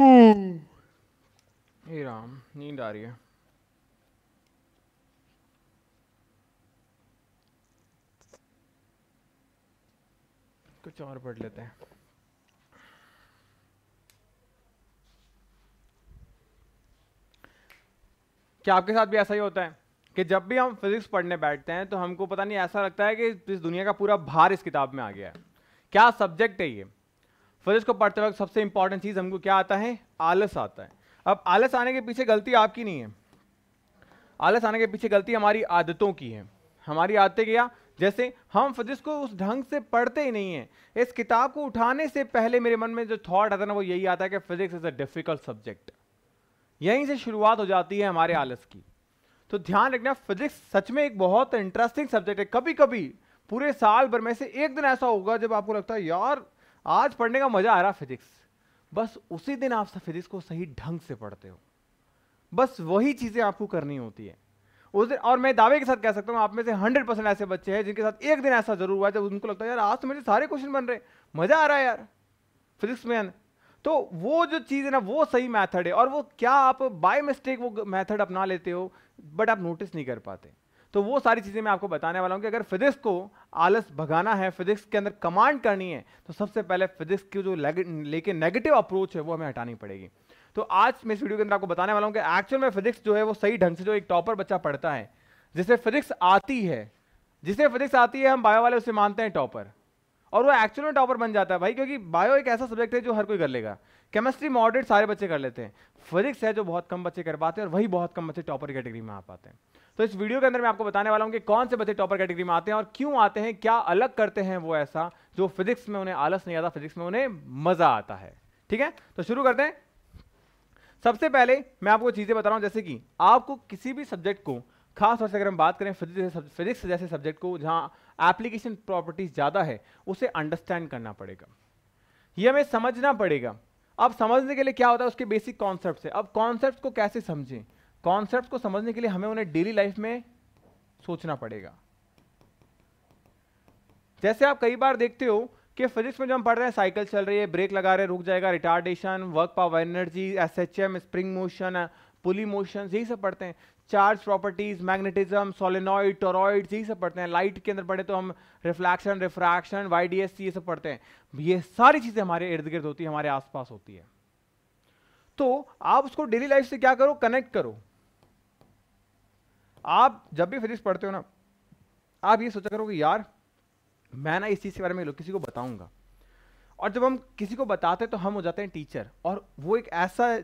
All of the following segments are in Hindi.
हे राम नींद आ रही है कुछ और पढ़ लेते हैं क्या आपके साथ भी ऐसा ही होता है कि जब भी हम फिजिक्स पढ़ने बैठते हैं तो हमको पता नहीं ऐसा लगता है कि इस दुनिया का पूरा भार इस किताब में आ गया है क्या सब्जेक्ट है ये फिर इसको पढ़ते वक्त सबसे इंपॉर्टेंट चीज़ हमको क्या आता है आलस आता है अब आलस आने के पीछे गलती आपकी नहीं है आलस आने के पीछे गलती हमारी आदतों की है हमारी आदतें क्या जैसे हम फिजिक्स को उस ढंग से पढ़ते ही नहीं है इस किताब को उठाने से पहले मेरे मन में जो थॉट आता है ना वो यही आता है कि physics is a difficult subject यहीं से शुरुआत हो जाती है हमारे आलस की तो ध्यान रखना फिजिक्स सच में एक बहुत इंटरेस्टिंग सब्जेक्ट है कभी कभी पूरे साल भर में से एक दिन ऐसा होगा जब आपको लगता है यार आज पढ़ने का मज़ा आ रहा फिजिक्स बस उसी दिन आप फिजिक्स को सही ढंग से पढ़ते हो बस वही चीज़ें आपको करनी होती है उस दिन और मैं दावे के साथ कह सकता हूँ आप में से हंड्रेड परसेंट ऐसे बच्चे हैं जिनके साथ एक दिन ऐसा जरूर हुआ जब उनको लगता है यार आज तो मेरे सारे क्वेश्चन बन रहे मज़ा आ रहा है यार फिजिक्स में तो वो जो चीज़ है ना वो सही मैथड है और वो क्या आप बाय मिस्टेक वो मैथड अपना लेते हो बट आप नोटिस नहीं कर पाते तो वो सारी चीज़ें मैं आपको बताने वाला हूँ कि अगर फिजिक्स को आलस भगाना है फिजिक्स के अंदर कमांड करनी है तो सबसे पहले फिजिक्स की जो लेके नेगेटिव अप्रोच है वो हमें हटानी पड़ेगी तो आज मैं इस वीडियो के अंदर आपको बताने वाला हूँ कि एक्चुअल में फिजिक्स जो है वो सही ढंग से जो एक टॉपर बच्चा पढ़ता है जिसे फिजिक्स आती है जिसे फिजिक्स आती है हम बायो वाले उसे मानते हैं टॉपर और वो एक्चुअल में टॉपर बन जाता है भाई क्योंकि बायो एक ऐसा सब्जेक्ट है जो हर कोई कर लेगा केमिस्ट्री मॉडरेट सारे बच्चे कर लेते हैं फिजिक्स है जो बहुत कम बच्चे कर पाते हैं और वही बहुत कम बच्चे टॉपर कैटेगरी में आ पाते हैं तो इस वीडियो के अंदर मैं आपको बताने वाला हूँ कि कौन से बच्चे टॉपर कैटेगरी में आते हैं और क्यों आते हैं क्या अलग करते हैं वो ऐसा जो फिजिक्स में उन्हें आलस नहीं आता फिजिक्स में उन्हें मजा आता है ठीक है तो शुरू करते हैं सबसे पहले मैं आपको चीज़ें बता रहा हूँ जैसे कि आपको किसी भी सब्जेक्ट को खास तौर से अगर हम बात करें फिजिक्स जैसे सब्जेक्ट को जहाँ एप्लीकेशन प्रॉपर्टीज ज़्यादा है उसे अंडरस्टैंड करना पड़ेगा ये हमें समझना पड़ेगा अब समझने के लिए क्या होता है उसके बेसिक कॉन्सेप्ट है अब कॉन्सेप्ट को कैसे समझें कॉन्सेप्ट को समझने के लिए हमें उन्हें डेली लाइफ में सोचना पड़ेगा जैसे आप कई बार देखते हो कि फिजिक्स में जो हम पढ़ रहे हैं साइकिल चल रही है ब्रेक लगा रहे रुक जाएगा retardation work power energy S H M spring motion pulley motion यही सब पढ़ते हैं charge properties magnetism solenoid toroid यही सब पढ़ते हैं लाइट के अंदर पढ़े तो हम रिफ्लैक्शन रिफ्रैक्शन वाई डी ये सब पढ़ते हैं ये सारी चीज़ें हमारे इर्द गिर्द होती है हमारे आसपास होती है तो आप उसको डेली लाइफ से क्या करो कनेक्ट करो आप जब भी फिजिक्स पढ़ते हो ना आप ये सोचा करो कि यार मैं ना इस चीज़ के बारे में लोग किसी को बताऊंगा और जब हम किसी को बताते हैं तो हम हो जाते हैं टीचर और वो एक ऐसा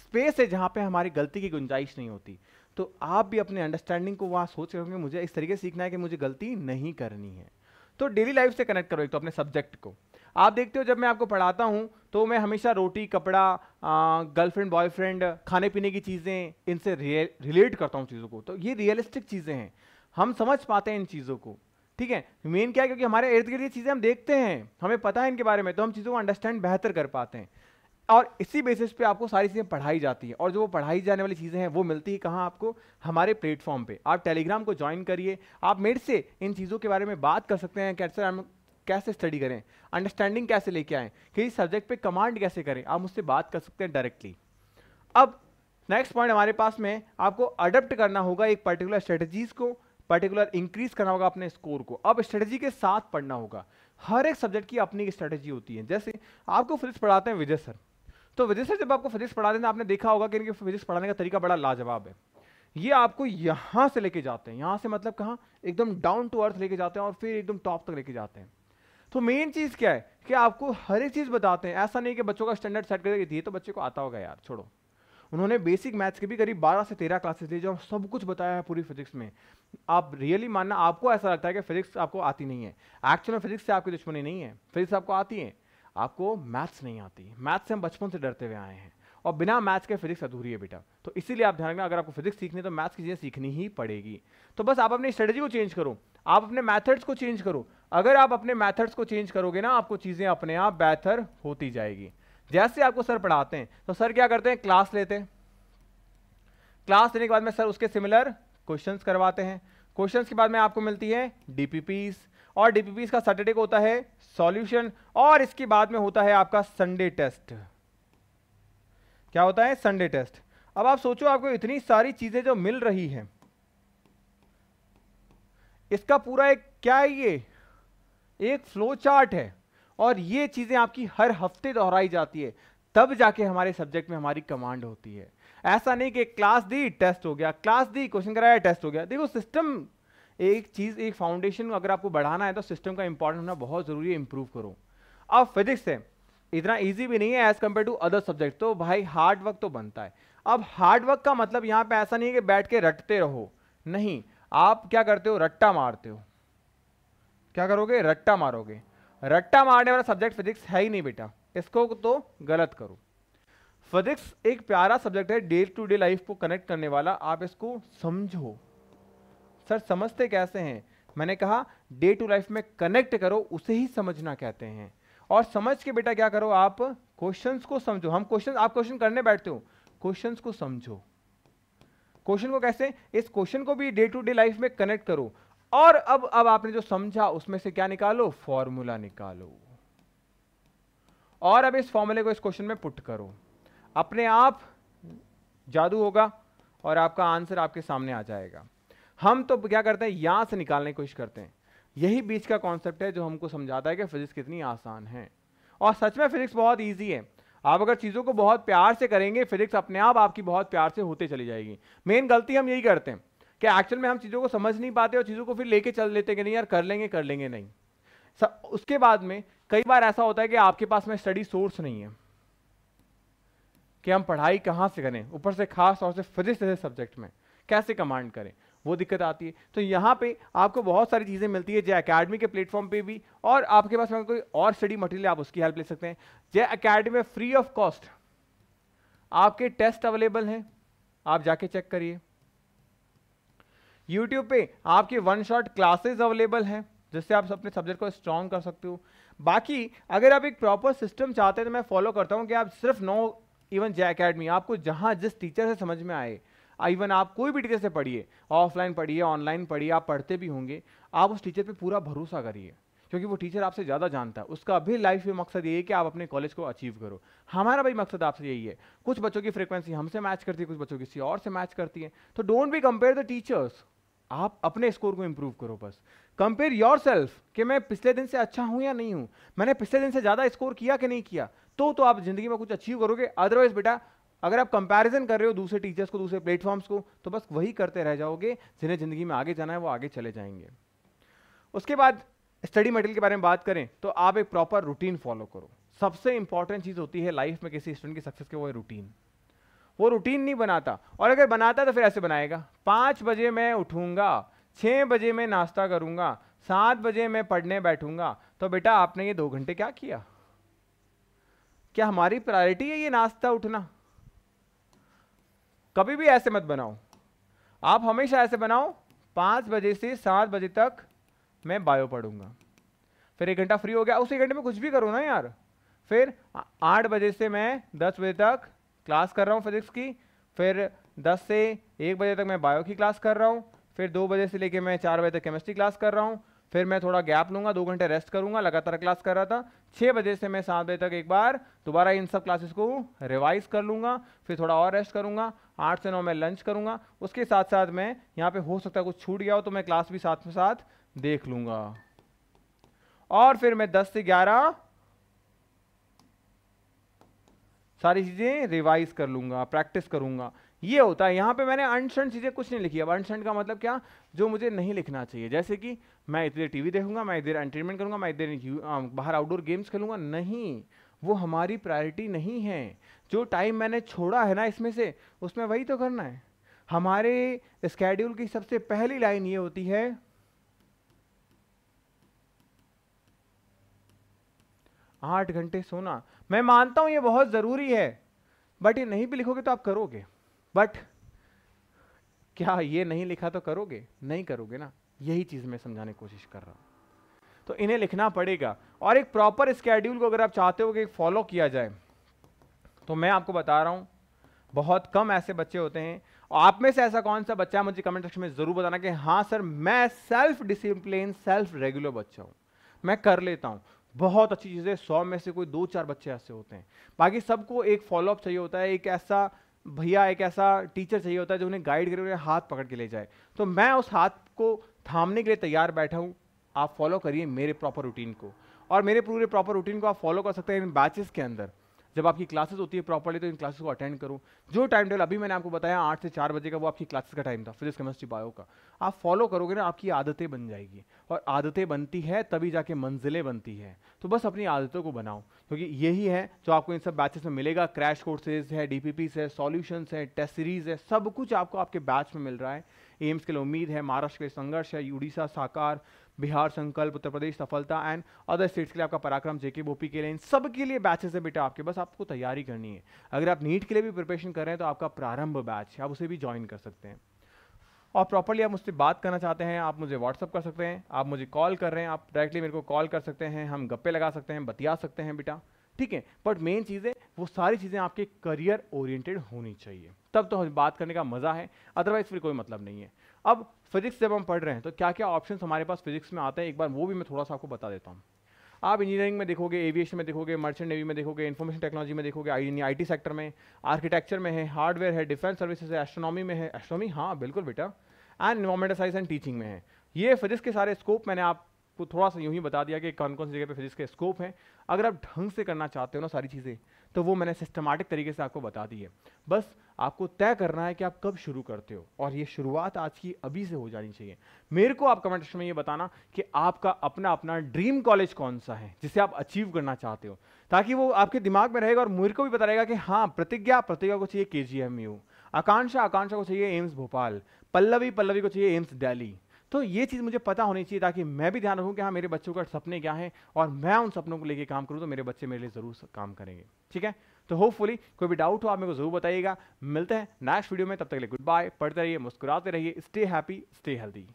स्पेस है जहाँ पे हमारी गलती की गुंजाइश नहीं होती तो आप भी अपने अंडरस्टैंडिंग को वहाँ सोच रहे मुझे इस तरीके से सीखना है कि मुझे गलती नहीं करनी है तो डेली लाइफ से कनेक्ट करो एक तो अपने सब्जेक्ट को आप देखते हो जब मैं आपको पढ़ाता हूँ तो मैं हमेशा रोटी कपड़ा गर्लफ्रेंड बॉयफ्रेंड खाने पीने की चीज़ें इनसे रिलेट करता हूँ चीज़ों को तो ये रियलिस्टिक चीज़ें हैं हम समझ पाते हैं इन चीज़ों को ठीक है मेन क्या है क्योंकि हमारे इर्द गिर्द ये चीज़ें हम देखते हैं हमें पता है इनके बारे में तो हम चीज़ों को अंडरस्टैंड बेहतर कर पाते हैं और इसी बेसिस पे आपको सारी चीज़ें पढ़ाई जाती हैं और जो वो पढ़ाई जाने वाली चीज़ें हैं वो मिलती है कहाँ आपको हमारे प्लेटफॉर्म पे आप टेलीग्राम को ज्वाइन करिए आप मेरे से इन चीज़ों के बारे में बात कर सकते हैं कैसे कैसे स्टडी करें अंडरस्टैंडिंग कैसे लेके आएँ किसी सब्जेक्ट पे कमांड कैसे करें आप मुझसे बात कर सकते हैं डायरेक्टली अब नेक्स्ट पॉइंट हमारे पास में आपको अडप्ट करना होगा एक पर्टिकुलर स्ट्रेटजीज को पर्टिकुलर इंक्रीज करना होगा अपने स्कोर को अब स्ट्रेटजी के साथ पढ़ना होगा हर एक सब्जेक्ट की अपनी स्ट्रेटजी होती है जैसे आपको फिजिक्स पढ़ाते हैं विजय सर तो विजय सर जब आपको फिजिक्स पढ़ाते हैं तो आपने देखा होगा कि इनके फिजिक्स पढ़ाने का तरीका बड़ा लाजवाब है ये आपको यहाँ से लेके जाते हैं यहाँ से मतलब कहाँ एकदम डाउन टू अर्थ लेके जाते हैं और फिर एकदम टॉप तक लेके जाते हैं तो मेन चीज़ क्या है कि आपको हर एक चीज़ बताते हैं ऐसा नहीं कि बच्चों का स्टैंडर्ड सेट करके दिए तो बच्चे को आता होगा यार छोड़ो उन्होंने बेसिक मैथ्स के भी करीब बारह से तेरह क्लासेस दिए जो सब कुछ बताया है पूरी फिजिक्स में आप रियली मानना आपको ऐसा लगता है कि फिजिक्स आपको आती नहीं है एक्चुअल में फिजिक्स से आपकी दुश्मनी नहीं है फिजिक्स आपको आती है आपको मैथ्स नहीं आती मैथ्स से हम बचपन से डरते हुए आए हैं और बिना मैथ्स के फिजिक्स अधूरी है बेटा तो इसीलिए आप ध्यान रखना अगर आपको फिजिक्स सीखनी है तो मैथ्स की चीज़ें सीखनी ही पड़ेगी तो बस आप अपनी स्ट्रेटजी को चेंज करो आप अपने मैथड्स को चेंज करो अगर आप अपने मैथड्स को चेंज करोगे ना आपको चीज़ें अपने आप बेहतर होती जाएगी जैसे आपको सर पढ़ाते हैं तो सर क्या करते हैं क्लास लेते हैं क्लास लेने के बाद में सर उसके सिमिलर क्वेश्चंस करवाते हैं क्वेश्चंस के बाद में आपको मिलती है डीपीपीस और डीपीपीस का सैटरडे को होता है सॉल्यूशन और इसके बाद में होता है आपका संडे टेस्ट क्या होता है संडे टेस्ट अब आप सोचो आपको इतनी सारी चीज़ें जो मिल रही हैं इसका पूरा एक क्या है ये एक फ्लो चार्ट है और ये चीज़ें आपकी हर हफ्ते दोहराई जाती है तब जाके हमारे सब्जेक्ट में हमारी कमांड होती है ऐसा नहीं कि क्लास दी टेस्ट हो गया क्लास दी क्वेश्चन कराया टेस्ट हो गया देखो सिस्टम एक चीज़ एक फाउंडेशन अगर आपको बढ़ाना है तो सिस्टम का इंपॉर्टेंट होना बहुत ज़रूरी है इंप्रूव करो अब फिजिक्स है इतना ईजी भी नहीं है as compare to other subject तो भाई हार्ड वर्क तो बनता है अब हार्ड वर्क का मतलब यहाँ पे ऐसा नहीं है कि बैठ के रटते रहो नहीं आप क्या करते हो रट्टा मारते हो क्या करोगे रट्टा मारोगे रट्टा मारने वाला सब्जेक्ट फिजिक्स है ही नहीं बेटा इसको तो गलत करो फिजिक्स एक प्यारा सब्जेक्ट है डे टू डे लाइफ को कनेक्ट करने वाला आप इसको समझो सर समझते कैसे हैं मैंने कहा डे टू लाइफ में कनेक्ट करो उसे ही समझना कहते हैं और समझ के बेटा क्या करो आप क्वेश्चंस को समझो हम क्वेश्चन आप क्वेश्चन करने बैठते हो क्वेश्चंस को समझो क्वेश्चन को कैसे इस क्वेश्चन को भी डे टू डे लाइफ में कनेक्ट करो और अब अब आपने जो समझा उसमें से क्या निकालो फॉर्मूला निकालो और अब इस फॉर्मूले को इस क्वेश्चन में पुट करो अपने आप जादू होगा और आपका आंसर आपके सामने आ जाएगा हम तो क्या करते हैं यहां से निकालने की कोशिश करते हैं यही बीच का कॉन्सेप्ट है जो हमको समझाता है कि फिजिक्स कितनी आसान है और सच में फिजिक्स बहुत ईजी है आप अगर चीज़ों को बहुत प्यार से करेंगे फिजिक्स अपने आप आपकी बहुत प्यार से होते चली जाएगी मेन गलती हम यही करते हैं कि एक्चुअल में हम चीज़ों को समझ नहीं पाते और चीज़ों को फिर लेके चल लेते कि नहीं यार कर लेंगे कर लेंगे नहीं सब उसके बाद में कई बार ऐसा होता है कि आपके पास में स्टडी सोर्स नहीं है कि हम पढ़ाई कहाँ से करें ऊपर से खास तौर से फिजिक्स जैसे सब्जेक्ट में कैसे कमांड करें वो दिक्कत आती है तो यहाँ पे आपको बहुत सारी चीज़ें मिलती है जय अकेडमी के प्लेटफॉर्म पे भी और आपके पास कोई और स्टडी मटेरियल आप उसकी हेल्प ले सकते हैं जय अकेडमी में फ्री ऑफ कॉस्ट आपके टेस्ट अवेलेबल हैं आप जाके चेक करिए यूट्यूब पे आपके वन शॉट क्लासेज अवेलेबल हैं जिससे आप अपने सब्जेक्ट को स्ट्रॉन्ग कर सकते हो बाकी अगर आप एक प्रॉपर सिस्टम चाहते हैं तो मैं फॉलो करता हूँ कि आप सिर्फ नो इवन जय अकेडमी आपको जहाँ जिस टीचर से समझ में आए इवन आप कोई भी टीचर से पढ़िए ऑफलाइन पढ़िए ऑनलाइन पढ़िए आप पढ़ते भी होंगे आप उस टीचर पे पूरा भरोसा करिए क्योंकि वो टीचर आपसे ज़्यादा जानता है उसका भी लाइफ में मकसद यही है कि आप अपने कॉलेज को अचीव करो हमारा भी मकसद आपसे यही है कुछ बच्चों की फ्रिक्वेंसी हमसे मैच करती है कुछ बच्चों किसी और से मैच करती है तो don't be compare the teachers आप अपने स्कोर को इम्प्रूव करो बस कंपेयर योर सेल्फ कि मैं पिछले दिन से अच्छा हूँ या नहीं हूँ मैंने पिछले दिन से ज़्यादा स्कोर किया कि नहीं किया तो तो आप जिंदगी में कुछ अचीव करोगे अदरवाइज बेटा अगर आप कंपैरिजन कर रहे हो दूसरे टीचर्स को दूसरे प्लेटफॉर्म्स को तो बस वही करते रह जाओगे जिन्हें ज़िंदगी में आगे जाना है वो आगे चले जाएंगे उसके बाद स्टडी मटेरियल के बारे में बात करें तो आप एक प्रॉपर रूटीन फॉलो करो सबसे इंपॉर्टेंट चीज़ होती है लाइफ में किसी स्टूडेंट की सक्सेस के वो है रूटीन वो रूटीन नहीं बनाता और अगर बनाता तो फिर ऐसे बनाएगा पाँच बजे मैं उठूँगा छः बजे मैं नाश्ता करूँगा सात बजे मैं पढ़ने बैठूँगा तो बेटा आपने ये दो घंटे क्या किया क्या हमारी प्रायोरिटी है ये नाश्ता उठना कभी भी ऐसे मत बनाओ आप हमेशा ऐसे बनाओ पाँच बजे से सात बजे तक मैं बायो पढ़ूंगा फिर एक घंटा फ्री हो गया उसी घंटे में कुछ भी करो ना यार फिर आठ बजे से मैं दस बजे तक क्लास कर रहा हूँ फिजिक्स की फिर दस से एक बजे तक मैं बायो की क्लास कर रहा हूँ फिर दो बजे से लेके मैं चार बजे तक केमिस्ट्री क्लास कर रहा हूँ फिर मैं थोड़ा गैप लूंगा दो घंटे रेस्ट करूंगा लगातार क्लास कर रहा था छः बजे से मैं सात बजे तक एक बार दोबारा इन सब क्लासेस को रिवाइज कर लूंगा फिर थोड़ा और रेस्ट करूंगा आठ से नौ मैं लंच करूंगा उसके साथ साथ मैं यहाँ पे हो सकता है कुछ छूट गया हो तो मैं क्लास भी साथ में साथ देख लूंगा और फिर मैं दस से ग्यारह सारी चीज़ें रिवाइज कर लूंगा प्रैक्टिस करूंगा ये होता है यहाँ पे मैंने अनशन चीज़ें कुछ नहीं लिखी अब अनशन का मतलब क्या जो मुझे नहीं लिखना चाहिए जैसे कि मैं इधर टीवी देखूंगा मैं इधर एंटरटेनमेंट करूँगा मैं इधर बाहर आउटडोर गेम्स खेलूंगा नहीं वो हमारी प्रायोरिटी नहीं है जो टाइम मैंने छोड़ा है ना इसमें से उसमें वही तो करना है हमारे स्केड्यूल की सबसे पहली लाइन ये होती है आठ घंटे सोना मैं मानता हूं ये बहुत ज़रूरी है बट ये नहीं भी लिखोगे तो आप करोगे बट क्या ये नहीं लिखा तो करोगे नहीं करोगे ना यही चीज़ मैं समझाने की कोशिश कर रहा हूं तो इन्हें लिखना पड़ेगा और एक प्रॉपर स्केड्यूल को अगर आप चाहते हो कि फॉलो किया जाए तो मैं आपको बता रहा हूं बहुत कम ऐसे बच्चे होते हैं और आप में से ऐसा कौन सा बच्चा है मुझे कमेंट सेक्शन में ज़रूर बताना कि हाँ सर मैं सेल्फ डिसिप्लिन सेल्फ रेगुलर बच्चा हूं मैं कर लेता हूं बहुत अच्छी चीज़ें सौ में से कोई दो चार बच्चे ऐसे होते हैं बाकी सबको एक फॉलोअप चाहिए होता है एक ऐसा भैया एक ऐसा टीचर चाहिए होता है जो उन्हें गाइड करे उन्हें हाथ पकड़ के ले जाए तो मैं उस हाथ को थामने के लिए तैयार बैठा हूँ आप फॉलो करिए मेरे प्रॉपर रूटीन को और मेरे पूरे प्रॉपर रूटीन को आप फॉलो कर सकते हैं इन बैचेस के अंदर जब आपकी क्लासेस होती है प्रॉपरली तो इन क्लासेस को अटेंड करूँ जो टाइम टेबल अभी मैंने आपको बताया आठ से चार बजे का वो आपकी क्लासेस का टाइम था फिजिक्स केमिस्ट्री बायो का आप फॉलो करोगे ना आपकी आदतें बन जाएगी और आदतें बनती है तभी जाके मंजिलें बनती हैं तो बस अपनी आदतों को बनाओ क्योंकि यही है जो आपको इन सब बैचेस में मिलेगा क्रैश कोर्सेज है डी है सॉल्यूशंस है टेस्ट सीरीज है सब कुछ आपको आपके बैच में मिल रहा है एम्स के लिए उम्मीद है महाराष्ट्र के संघर्ष है उड़ीसा साकार बिहार संकल्प उत्तर प्रदेश सफलता एंड अदर स्टेट्स के लिए आपका पराक्रम जेके बोपी के लिए इन सब के लिए बैचेस है बेटा आपके बस आपको तैयारी करनी है अगर आप नीट के लिए भी प्रिपरेशन कर रहे हैं तो आपका प्रारंभ बैच है आप उसे भी ज्वाइन कर सकते हैं और प्रॉपरली आप मुझसे बात करना चाहते हैं आप मुझे व्हाट्सअप कर सकते हैं आप मुझे कॉल कर रहे हैं आप डायरेक्टली मेरे को कॉल कर सकते हैं हम गप्पे लगा सकते हैं बतिया सकते हैं बेटा ठीक है बट मेन चीज़ है वो सारी चीज़ें आपके करियर ओरिएंटेड होनी चाहिए तब तो हम बात करने का मज़ा है अदरवाइज़ फिर कोई मतलब नहीं है अब फिजिक्स जब हम पढ़ रहे हैं तो क्या क्या ऑप्शन हमारे पास फिजिक्स में आते हैं एक बार वो भी मैं थोड़ा सा आपको बता देता हूँ आप इंजीनियरिंग में देखोगे एविएशन में देखोगे मर्चेंट नेवी में देखोगे इन्फॉर्मेशन टेक्नोलॉजी में देखोगे आई आईटी सेक्टर में आर्किटेक्चर में है हार्डवेयर है डिफेंस सर्विसेज है एस्ट्रोनॉमी में है एस्ट्रोनॉमी हाँ बिल्कुल बेटा and environmental science and teaching में है ये फिजिक्स के सारे स्कोप मैंने आपको थोड़ा सा यूँ ही बता दिया कि कौन कौन सी जगह पे फिजिक्स के स्कोप हैं अगर आप ढंग से करना चाहते हो ना सारी चीज़ें तो वो मैंने सिस्टमेटिक तरीके से आपको बता दी है बस आपको तय करना है कि आप कब शुरू करते हो और ये शुरुआत आज की अभी से हो जानी चाहिए मेरे को आप कमेंट में ये बताना कि आपका अपना अपना ड्रीम कॉलेज कौन सा है जिसे आप अचीव करना चाहते हो ताकि वो आपके दिमाग में रहेगा और मेरे को भी बता रहेगा कि हाँ प्रतिज्ञा प्रतिज्ञा को चाहिए के जी एम यू आकांक्षा आकांक्षा को चाहिए एम्स भोपाल पल्लवी पल्लवी को चाहिए एम्स दिल्ली तो ये चीज़ मुझे पता होनी चाहिए ताकि मैं भी ध्यान रखूँ कि हाँ मेरे बच्चों का सपने क्या हैं और मैं उन सपनों को लेके काम करूँ तो मेरे बच्चे मेरे लिए ज़रूर काम करेंगे ठीक है तो होपफुली कोई भी डाउट हो आप मेरे को जरूर बताइएगा मिलते हैं नेक्स्ट वीडियो में तब तक के लिए गुड बाय पढ़ते रहिए मुस्कुराते रहिए स्टे हैप्पी स्टे हेल्दी